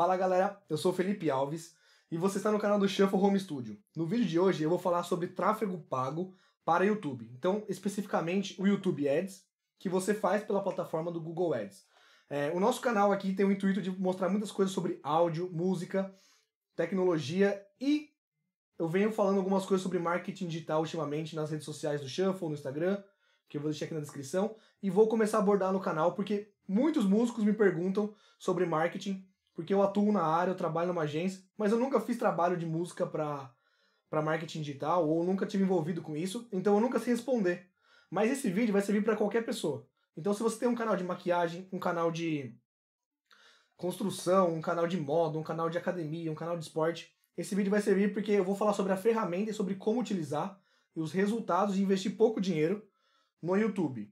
Fala galera, eu sou Felipe Alves e você está no canal do Shuffle Home Studio. No vídeo de hoje eu vou falar sobre tráfego pago para YouTube. Então, especificamente o YouTube Ads, que você faz pela plataforma do Google Ads. É, o nosso canal aqui tem o intuito de mostrar muitas coisas sobre áudio, música, tecnologia e eu venho falando algumas coisas sobre marketing digital ultimamente nas redes sociais do Shuffle, no Instagram, que eu vou deixar aqui na descrição, e vou começar a abordar no canal porque muitos músicos me perguntam sobre marketing porque eu atuo na área, eu trabalho numa agência, mas eu nunca fiz trabalho de música para para marketing digital ou nunca tive envolvido com isso, então eu nunca sei responder. Mas esse vídeo vai servir para qualquer pessoa. Então se você tem um canal de maquiagem, um canal de construção, um canal de moda, um canal de academia, um canal de esporte, esse vídeo vai servir porque eu vou falar sobre a ferramenta e sobre como utilizar e os resultados de investir pouco dinheiro no YouTube.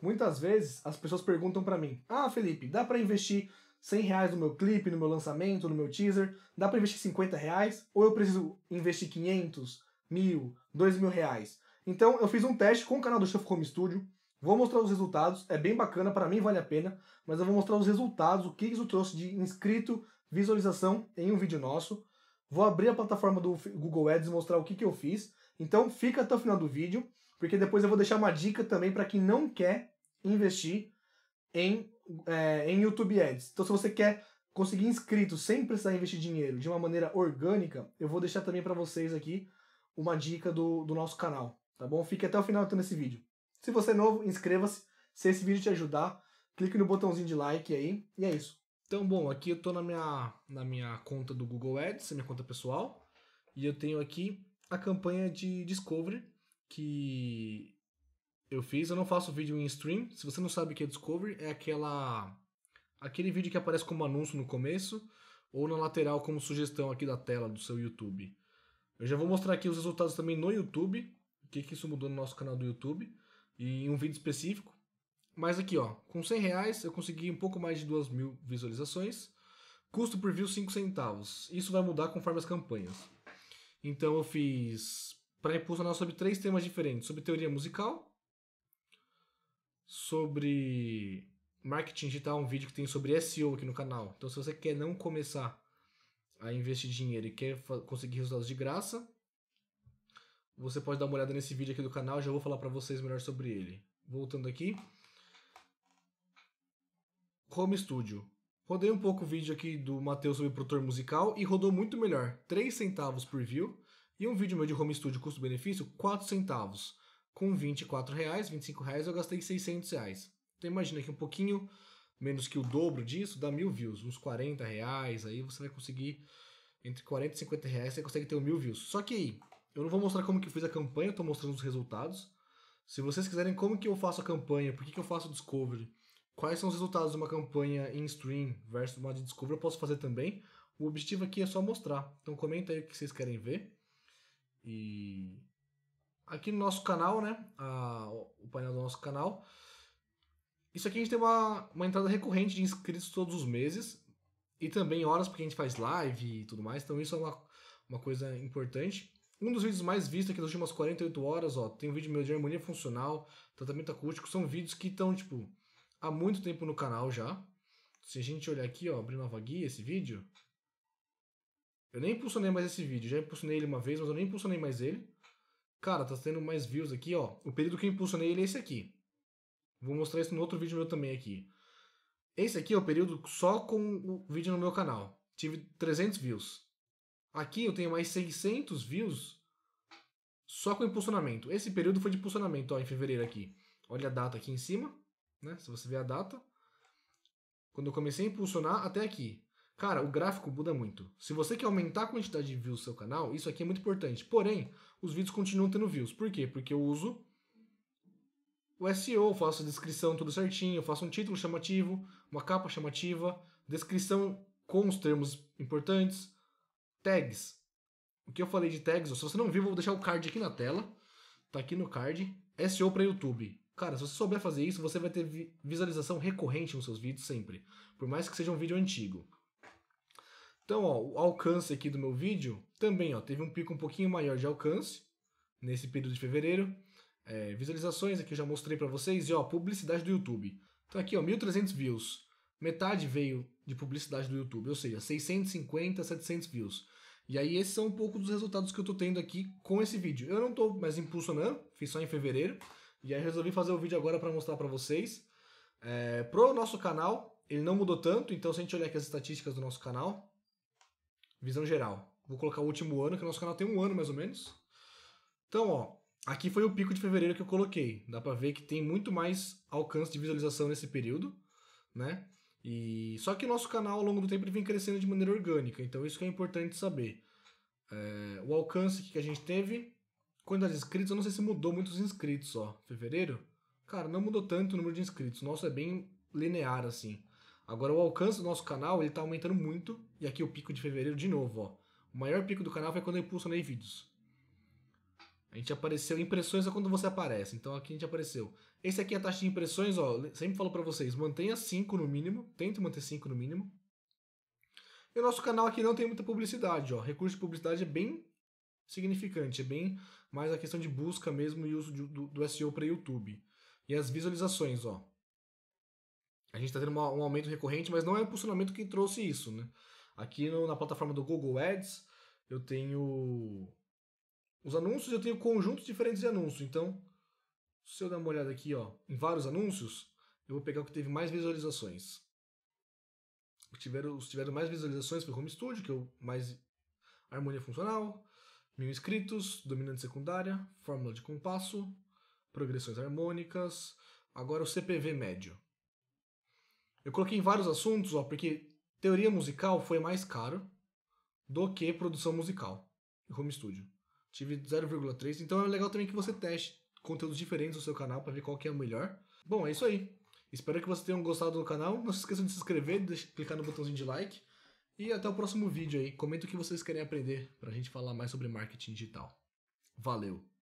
Muitas vezes as pessoas perguntam para mim: "Ah, Felipe, dá para investir 100 reais no meu clipe, no meu lançamento, no meu teaser, dá para investir 50 reais? Ou eu preciso investir 500, mil, dois mil reais? Então eu fiz um teste com o canal do Chef Home Studio, vou mostrar os resultados, é bem bacana, para mim vale a pena, mas eu vou mostrar os resultados, o que isso trouxe de inscrito, visualização em um vídeo nosso. Vou abrir a plataforma do Google Ads e mostrar o que, que eu fiz. Então fica até o final do vídeo, porque depois eu vou deixar uma dica também para quem não quer investir em é, em YouTube Ads. Então, se você quer conseguir inscritos sem precisar investir dinheiro de uma maneira orgânica, eu vou deixar também para vocês aqui uma dica do, do nosso canal, tá bom? Fique até o final então vídeo. Se você é novo, inscreva-se. Se esse vídeo te ajudar, clique no botãozinho de like aí e é isso. Então, bom, aqui eu tô na minha, na minha conta do Google Ads, minha conta pessoal, e eu tenho aqui a campanha de Discovery, que eu fiz. Eu não faço vídeo em stream. Se você não sabe o que é Discovery, é aquela aquele vídeo que aparece como anúncio no começo ou na lateral como sugestão aqui da tela do seu YouTube. Eu já vou mostrar aqui os resultados também no YouTube, o que, que isso mudou no nosso canal do YouTube e em um vídeo específico. Mas aqui, ó, com 100 reais eu consegui um pouco mais de 2 mil visualizações. Custo por view 5 centavos. Isso vai mudar conforme as campanhas. Então eu fiz para impulsionar sobre três temas diferentes: sobre teoria musical, sobre marketing digital, é um vídeo que tem sobre SEO aqui no canal. Então, se você quer não começar a investir dinheiro e quer conseguir resultados de graça, você pode dar uma olhada nesse vídeo aqui do canal, já vou falar para vocês melhor sobre ele. Voltando aqui. Home Studio. Rodei um pouco o vídeo aqui do Matheus sobre produtor musical e rodou muito melhor. 3 centavos por view. E um vídeo meu de Home Studio custo-benefício, 4 centavos com 24 reais, 25 reais, eu gastei 600 reais. Então imagina que um pouquinho menos que o dobro disso dá mil views, uns 40 reais, aí você vai conseguir entre 40 e 50 reais você consegue ter um mil views. Só que aí, eu não vou mostrar como que eu fiz a campanha, eu tô mostrando os resultados. Se vocês quiserem como que eu faço a campanha, por que, que eu faço o discovery, quais são os resultados de uma campanha em stream versus uma de discovery, eu posso fazer também. O objetivo aqui é só mostrar. Então comenta aí o que vocês querem ver. E aqui no nosso canal, né? A, o painel do nosso canal. Isso aqui a gente tem uma, uma entrada recorrente de inscritos todos os meses. E também horas, porque a gente faz live e tudo mais. Então isso é uma, uma coisa importante. Um dos vídeos mais vistos aqui nas últimas 48 horas, ó, tem um vídeo meu de harmonia funcional, tratamento acústico, são vídeos que estão, tipo, há muito tempo no canal já. Se a gente olhar aqui, ó, abrir nova guia, esse vídeo. Eu nem impulsionei mais esse vídeo, já impulsionei ele uma vez, mas eu nem impulsionei mais ele. Cara, tá tendo mais views aqui, ó. O período que eu impulsionei ele é esse aqui. Vou mostrar isso no outro vídeo meu também aqui. Esse aqui é o período só com o vídeo no meu canal. Tive 300 views. Aqui eu tenho mais 600 views só com impulsionamento. Esse período foi de impulsionamento, ó, em fevereiro aqui. Olha a data aqui em cima, né? Se você ver a data. Quando eu comecei a impulsionar até aqui. Cara, o gráfico muda muito. Se você quer aumentar a quantidade de views do seu canal, isso aqui é muito importante. Porém, os vídeos continuam tendo views. Por quê? Porque eu uso o SEO, faço a descrição tudo certinho, faço um título chamativo, uma capa chamativa, descrição com os termos importantes, tags. O que eu falei de tags, se você não viu, vou deixar o card aqui na tela. Tá aqui no card. SEO para YouTube. Cara, se você souber fazer isso, você vai ter visualização recorrente nos seus vídeos sempre. Por mais que seja um vídeo antigo. Então, ó, o alcance aqui do meu vídeo também ó, teve um pico um pouquinho maior de alcance nesse período de fevereiro. É, visualizações aqui eu já mostrei para vocês. E ó, publicidade do YouTube. Então aqui, ó, 1.300 views. Metade veio de publicidade do YouTube, ou seja, 650, 700 views. E aí esses são um pouco dos resultados que eu tô tendo aqui com esse vídeo. Eu não tô mais impulsionando, fiz só em fevereiro. E aí resolvi fazer o vídeo agora para mostrar para vocês. É, pro nosso canal, ele não mudou tanto, então se a gente olhar aqui as estatísticas do nosso canal, visão geral. Vou colocar o último ano, que o nosso canal tem um ano mais ou menos. Então, ó, aqui foi o pico de fevereiro que eu coloquei. Dá pra ver que tem muito mais alcance de visualização nesse período, né? E só que o nosso canal ao longo do tempo ele vem crescendo de maneira orgânica, então isso que é importante saber. É, o alcance que a gente teve, quantidade de inscritos, eu não sei se mudou muitos inscritos, ó. Fevereiro? Cara, não mudou tanto o número de inscritos. O nosso é bem linear, assim. Agora o alcance do nosso canal ele está aumentando muito e aqui é o pico de fevereiro de novo, ó. O maior pico do canal foi quando eu impulsionei vídeos. A gente apareceu impressões é quando você aparece. Então aqui a gente apareceu. Esse aqui é a taxa de impressões, ó. Sempre falo para vocês, mantenha 5 no mínimo, tente manter 5 no mínimo. E o nosso canal aqui não tem muita publicidade, ó. Recurso de publicidade é bem significante, é bem mais a questão de busca mesmo e uso do, do, do SEO para YouTube. E as visualizações, ó. A gente está tendo um aumento recorrente, mas não é o posicionamento que trouxe isso, né? Aqui no, na plataforma do Google Ads, eu tenho os anúncios, eu tenho conjuntos diferentes de anúncios. Então, se eu dar uma olhada aqui, ó, em vários anúncios, eu vou pegar o que teve mais visualizações. Os tiveram, tiveram mais visualizações foi Home Studio, que é o mais harmonia funcional, mil inscritos, dominante secundária, fórmula de compasso, progressões harmônicas. Agora o CPV médio. Eu coloquei vários assuntos, ó, porque teoria musical foi mais caro do que produção musical e home studio. Tive 0,3, então é legal também que você teste conteúdos diferentes no seu canal para ver qual que é o melhor. Bom, é isso aí. Espero que vocês tenham gostado do canal. Não se esqueçam de se inscrever, de clicar no botãozinho de like. E até o próximo vídeo aí. Comenta o que vocês querem aprender para a gente falar mais sobre marketing digital. Valeu!